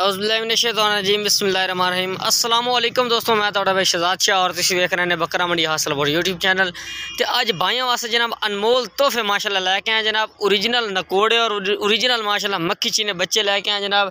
अज़ीम बसमीम दोस्तों मैं थोड़ा भाई शहजाद शाह और तुम वेख रहे हैं बकरा मंडी हासिल बोर्ड यूट्यूब चैनल तो अज भाइयों वास्ते जनाब अनमोल तोहफे माशाल्लाह लैके आए जनाब ओरिजिनल नकोड़े और ओरिजिनल माशाल्लाह मक्खी चीने बच्चे लैके आए जनाब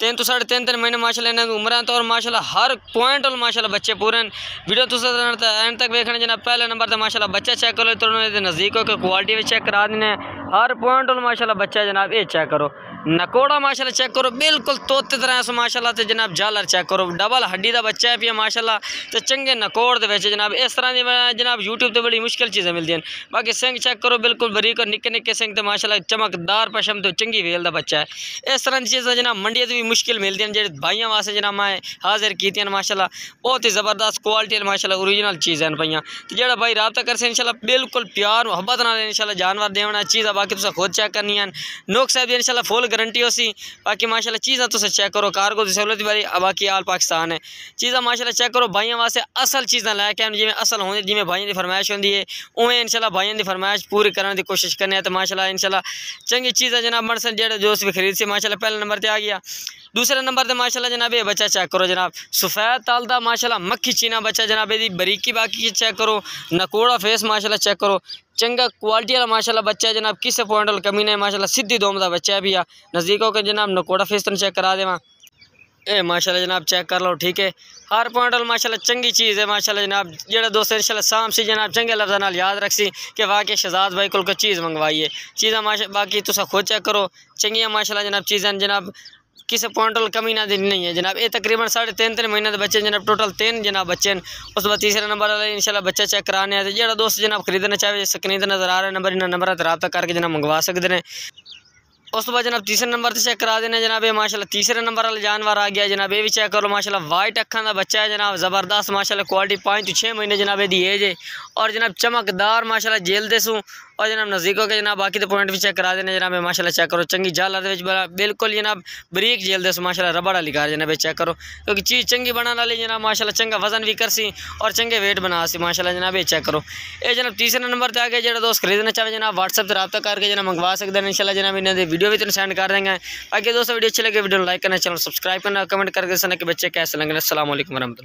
तीन तो साढ़े तीन तीन महीने माशाला इन्होंने उम्र तो और माशाला हर पॉइंट और माशाला बच्चे पूरे वीडियो तुम तो एंड तक देखने जना पहले नंबर तो माशाला बच्चा चेक करो तो नज़दीक हो क्वालिटी भी चेक करा देने हर पॉइंट और माशाला बच्चा जनाब ये चेक करो नकोड़ा माशाल्लाह चेक करो बिल्कुल तोते तरह से माशाला तो जनाब जालर चेक करो डबल हड्डी का बच्चा है पे माशाला तो चंगे नकोड़ बच्चे जनाब इस तरह की जनाब यूट्यूब तो बड़ी मुश्किल चीज़ें मिलती हैं बाकी सिंह चेक करो बिल्कुल बरीक और निक्के निक्के सिंह तो माशाला चमकदार पशम तो चंकी वेल का बच्चा है इस तरह की चीज़ें जनाब मंडिया भी मुश्किल मिलती हैं जो भाइयों वास्तव जनाब मैं हाजिर की माशाला बहुत ही ज़बरदस्त क्वालिटी माशाला ओरिजिनल चीज़ है पाइया तो जो भाई रबता कर सला इनशाला बिल्कुल प्यार मुहब्बत ना शाला जानवर देना चीज़ बाकी तुम खुद चेक करनी है नोक साहब इनशाला फुल फुल गारंटी हो सी बाकी माशाल्लाह चीज़ा तुम चेक करो कारगो की सहूलत वाली बाकी आल पाकिस्तान है चीज़ा माशाल्लाह चेक करो भाइयों वास्ते असल चीज़ा लैके आने जिम्मे असल होंगे जिम्मे भाइयों की फरमाइश होंगी है उवें इनशाला भाइयों की फरमाइश पूरी करने की कोशिश करने तो माशाला इनशाला चंगी चीज़ा जनाब मड़सन जो दोस्त भी खरीद से माशाला पहले नंबर पर आ गया दूसरा नंबर से माशाला जनाब ये बच्चा चेक करो जनाब तल का माशाला मक्खी चीना बच्चा जनाब यदि बरीकी बाकी चेक करो नकोड़ा फेस माशाला चेक करो चंगा क्वालिटी वाला माशाला बच्चा जनाब किस पॉइंट कमी नहीं माशाला सीधी दोम का बच्चा भी आ नज़दीक होकर जनाब नकोड़ा फेस तुम चेक करा देव ए माशाला जनाब चेक कर लो ठीक है हर पॉइंट वाल माशाल्लाह चंगी चीज़ है माशाला जनाब जो दोस्त इंशाल्लाह शाम से जनाब चंगे लफ्जा नाल याद सी कि वाकई शहजाद भाई को चीज़ मंगवाई है चीज़ा माशा बाकी तुम खुद चेक करो चंगी माशाला जनाब चीज़ा जनाब किसी वाल कमी ना दिन नहीं है जनाब ये तकरीबन साढ़े तीन तीन महीने के बच्चे जनाब टोटल तीन जनाब बच्चे हैं उस बाद तीसरे नंबर वाले इंशाल्लाह बच्चा चेक कराने हैं तो जो दोस्त जनाब खरीदना चाहे स्क्रीन नज़र आ रहा है नंबर इन्होंने नंबर रबता करके जनाब मंगवा सकते हैं उस तो बाद जनाब तीसरे नंबर से चेक करा देने जनाब ये माशाल्लाह तीसरे नंबर वाला जानवर आ गया जनाब ये भी चेक करो माशाल्लाह वाइट अखा का बच्चा है जनाब ज़बरदस्त माशाल्लाह क्वालिटी पाँच तो छः महीने जनाब ये एज है और जनाब चमकदार माशाल्लाह जेल देसूँ और जनाब नज़दीकों के जनाब बाकी तो पॉइंट भी चेक करा देने जनाब माशाला चेक करो चंकी जाल आ बिल्कुल जनाब बरीक जेल दस माशाला रबड़ वाली कार जनाब चेक करो क्योंकि चीज़ चंगी बनाने वाली जनाब माशाला चंगा वजन भी कर सी और चंगे वेट बना सी माशाला जनाब ये चेक करो ये जनाब तीसरे नंबर पर आगे जो दोस्त खरीदना चाहे जनाब वट्सअप से रबा करके जनाब मंगवा सकते हैं इनशाला जनाब इन्हें वीडियो भी तुम सेंड कर देंगे बाकी दोस्तों वीडियो अच्छी लगे वीडियो लाइक करना चैनल सब्सक्राइब करना कमेंट करके सना के बच्चे कैसे लगे असल वरम